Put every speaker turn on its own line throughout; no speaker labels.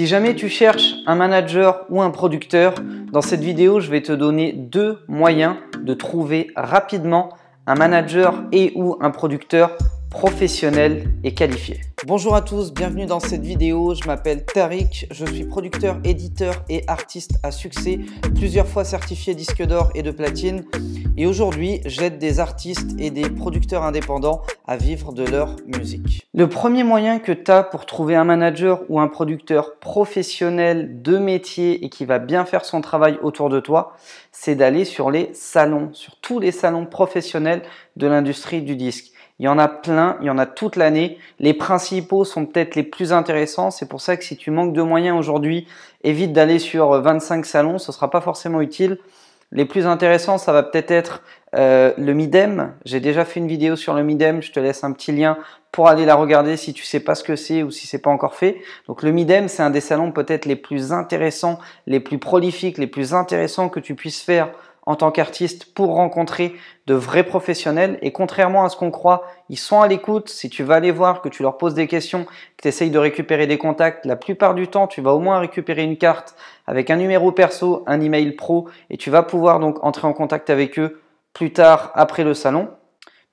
Si jamais tu cherches un manager ou un producteur, dans cette vidéo, je vais te donner deux moyens de trouver rapidement un manager et ou un producteur professionnel et qualifié. Bonjour à tous, bienvenue dans cette vidéo. Je m'appelle Tariq, je suis producteur, éditeur et artiste à succès, plusieurs fois certifié disque d'or et de platine. Et aujourd'hui, j'aide des artistes et des producteurs indépendants à vivre de leur musique. Le premier moyen que tu as pour trouver un manager ou un producteur professionnel de métier et qui va bien faire son travail autour de toi, c'est d'aller sur les salons, sur tous les salons professionnels de l'industrie du disque. Il y en a plein, il y en a toute l'année. Les principaux sont peut-être les plus intéressants. C'est pour ça que si tu manques de moyens aujourd'hui, évite d'aller sur 25 euh, salons, ce ne sera pas forcément utile. Les plus intéressants, ça va peut-être être, euh, le Midem. J'ai déjà fait une vidéo sur le Midem, je te laisse un petit lien pour aller la regarder si tu sais pas ce que c'est ou si c'est pas encore fait. Donc le Midem, c'est un des salons peut-être les plus intéressants, les plus prolifiques, les plus intéressants que tu puisses faire en tant qu'artiste pour rencontrer de vrais professionnels. Et contrairement à ce qu'on croit, ils sont à l'écoute. Si tu vas les voir, que tu leur poses des questions, que tu essayes de récupérer des contacts, la plupart du temps, tu vas au moins récupérer une carte avec un numéro perso, un email pro, et tu vas pouvoir donc entrer en contact avec eux plus tard après le salon.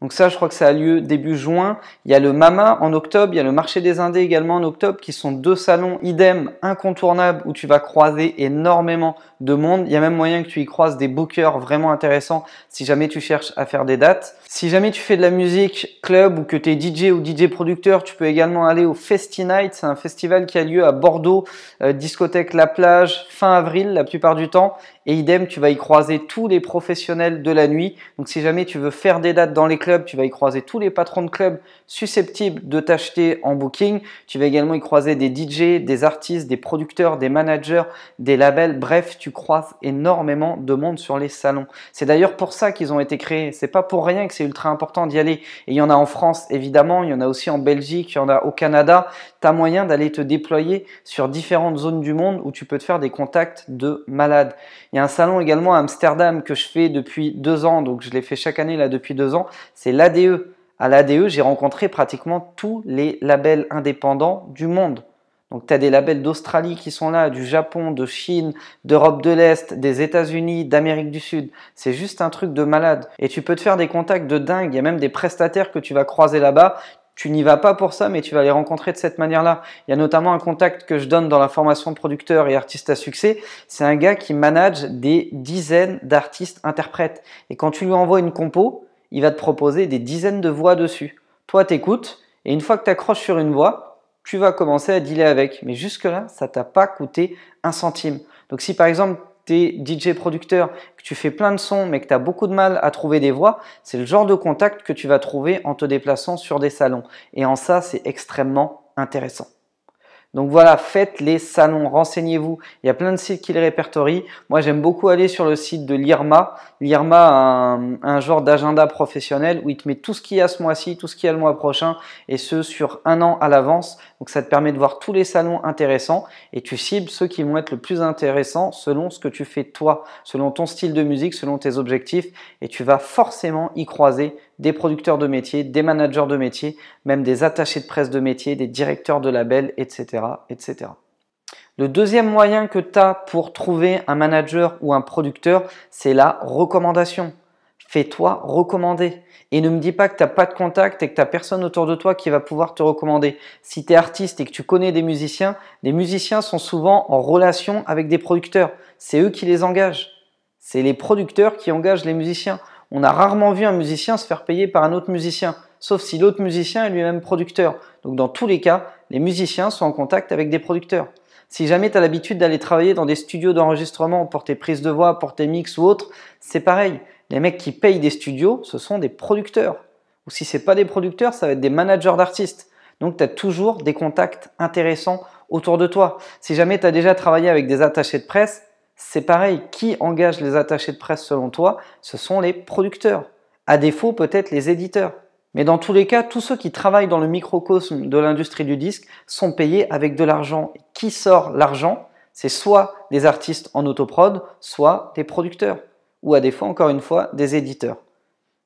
Donc ça, je crois que ça a lieu début juin. Il y a le Mama en octobre, il y a le marché des Indés également en octobre, qui sont deux salons idem incontournables où tu vas croiser énormément de monde. Il y a même moyen que tu y croises des bookers vraiment intéressants si jamais tu cherches à faire des dates. Si jamais tu fais de la musique club ou que tu es DJ ou DJ producteur, tu peux également aller au Festy Night. C'est un festival qui a lieu à Bordeaux, euh, discothèque La Plage, fin avril la plupart du temps. Et idem, tu vas y croiser tous les professionnels de la nuit. Donc si jamais tu veux faire des dates dans les clubs, tu vas y croiser tous les patrons de clubs susceptibles de t'acheter en booking. Tu vas également y croiser des DJ, des artistes, des producteurs, des managers, des labels. Bref, tu croises énormément de monde sur les salons. C'est d'ailleurs pour ça qu'ils ont été créés. C'est pas pour rien que c'est ultra important d'y aller. Et il y en a en France, évidemment. Il y en a aussi en Belgique. Il y en a au Canada. Tu as moyen d'aller te déployer sur différentes zones du monde où tu peux te faire des contacts de malades. Il y a un salon également à Amsterdam que je fais depuis deux ans, donc je l'ai fait chaque année là depuis deux ans, c'est l'ADE. À l'ADE, j'ai rencontré pratiquement tous les labels indépendants du monde. Donc tu as des labels d'Australie qui sont là, du Japon, de Chine, d'Europe de l'Est, des États-Unis, d'Amérique du Sud. C'est juste un truc de malade. Et tu peux te faire des contacts de dingue. Il y a même des prestataires que tu vas croiser là-bas tu n'y vas pas pour ça, mais tu vas les rencontrer de cette manière-là. Il y a notamment un contact que je donne dans la formation producteur et artiste à succès. C'est un gars qui manage des dizaines d'artistes interprètes. Et quand tu lui envoies une compo, il va te proposer des dizaines de voix dessus. Toi, t'écoutes, et une fois que tu accroches sur une voix, tu vas commencer à dealer avec. Mais jusque-là, ça t'a pas coûté un centime. Donc si par exemple, t'es DJ producteur, que tu fais plein de sons, mais que tu as beaucoup de mal à trouver des voix, c'est le genre de contact que tu vas trouver en te déplaçant sur des salons. Et en ça, c'est extrêmement intéressant. Donc voilà, faites les salons, renseignez-vous. Il y a plein de sites qui les répertorient. Moi, j'aime beaucoup aller sur le site de l'IRMA. L'IRMA a un, genre d'agenda professionnel où il te met tout ce qu'il y a ce mois-ci, tout ce qu'il y a le mois prochain, et ce, sur un an à l'avance. Donc ça te permet de voir tous les salons intéressants et tu cibles ceux qui vont être le plus intéressants selon ce que tu fais toi, selon ton style de musique, selon tes objectifs, et tu vas forcément y croiser des producteurs de métiers, des managers de métiers, même des attachés de presse de métiers, des directeurs de labels, etc. etc. Le deuxième moyen que tu as pour trouver un manager ou un producteur, c'est la recommandation. Fais-toi recommander. Et ne me dis pas que tu n'as pas de contact et que tu n'as personne autour de toi qui va pouvoir te recommander. Si tu es artiste et que tu connais des musiciens, les musiciens sont souvent en relation avec des producteurs. C'est eux qui les engagent. C'est les producteurs qui engagent les musiciens. On a rarement vu un musicien se faire payer par un autre musicien, sauf si l'autre musicien est lui-même producteur. Donc dans tous les cas, les musiciens sont en contact avec des producteurs. Si jamais tu as l'habitude d'aller travailler dans des studios d'enregistrement pour tes prises de voix, pour tes mix ou autres, c'est pareil. Les mecs qui payent des studios, ce sont des producteurs. Ou si ce n'est pas des producteurs, ça va être des managers d'artistes. Donc tu as toujours des contacts intéressants autour de toi. Si jamais tu as déjà travaillé avec des attachés de presse, c'est pareil. Qui engage les attachés de presse selon toi Ce sont les producteurs. À défaut, peut-être les éditeurs. Mais dans tous les cas, tous ceux qui travaillent dans le microcosme de l'industrie du disque sont payés avec de l'argent. Qui sort l'argent C'est soit des artistes en autoprod, soit des producteurs. Ou à défaut, encore une fois, des éditeurs.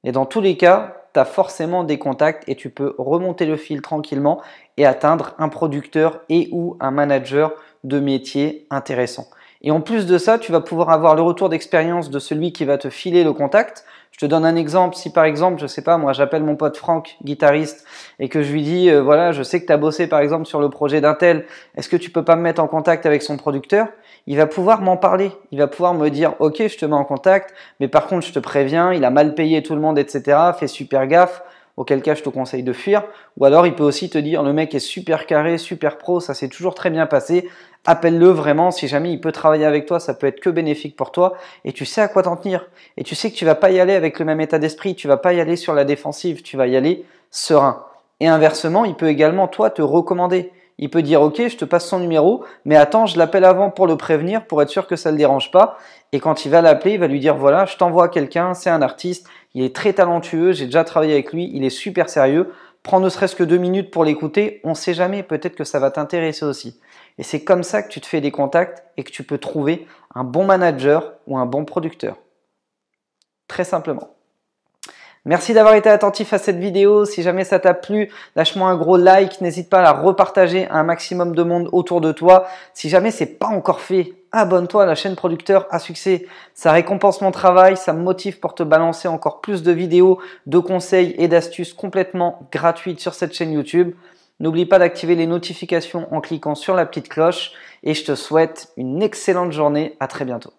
Et dans tous les cas, tu as forcément des contacts et tu peux remonter le fil tranquillement et atteindre un producteur et ou un manager de métier intéressant. Et en plus de ça, tu vas pouvoir avoir le retour d'expérience de celui qui va te filer le contact. Je te donne un exemple. Si par exemple, je sais pas, moi j'appelle mon pote Franck, guitariste, et que je lui dis, euh, voilà, je sais que tu as bossé par exemple sur le projet d'un tel, est-ce que tu peux pas me mettre en contact avec son producteur Il va pouvoir m'en parler. Il va pouvoir me dire, ok, je te mets en contact, mais par contre, je te préviens, il a mal payé tout le monde, etc. Fais super gaffe auquel cas je te conseille de fuir. Ou alors il peut aussi te dire le mec est super carré, super pro, ça s'est toujours très bien passé, appelle-le vraiment. Si jamais il peut travailler avec toi, ça peut être que bénéfique pour toi. Et tu sais à quoi t'en tenir. Et tu sais que tu vas pas y aller avec le même état d'esprit. Tu vas pas y aller sur la défensive. Tu vas y aller serein. Et inversement, il peut également, toi, te recommander. Il peut dire, OK, je te passe son numéro, mais attends, je l'appelle avant pour le prévenir, pour être sûr que ça ne le dérange pas. Et quand il va l'appeler, il va lui dire, voilà, je t'envoie quelqu'un, c'est un artiste, il est très talentueux, j'ai déjà travaillé avec lui, il est super sérieux. Prends ne serait-ce que deux minutes pour l'écouter, on ne sait jamais, peut-être que ça va t'intéresser aussi. Et c'est comme ça que tu te fais des contacts et que tu peux trouver un bon manager ou un bon producteur. Très simplement. Merci d'avoir été attentif à cette vidéo. Si jamais ça t'a plu, lâche-moi un gros like. N'hésite pas à la repartager à un maximum de monde autour de toi. Si jamais c'est pas encore fait, abonne-toi à la chaîne Producteur à succès. Ça récompense mon travail, ça me motive pour te balancer encore plus de vidéos, de conseils et d'astuces complètement gratuites sur cette chaîne YouTube. N'oublie pas d'activer les notifications en cliquant sur la petite cloche et je te souhaite une excellente journée. À très bientôt.